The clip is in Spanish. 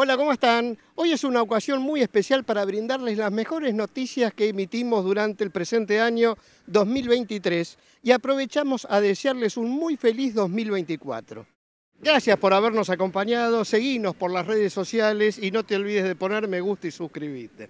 Hola, ¿cómo están? Hoy es una ocasión muy especial para brindarles las mejores noticias que emitimos durante el presente año 2023 y aprovechamos a desearles un muy feliz 2024. Gracias por habernos acompañado, seguinos por las redes sociales y no te olvides de poner me gusta y suscribirte.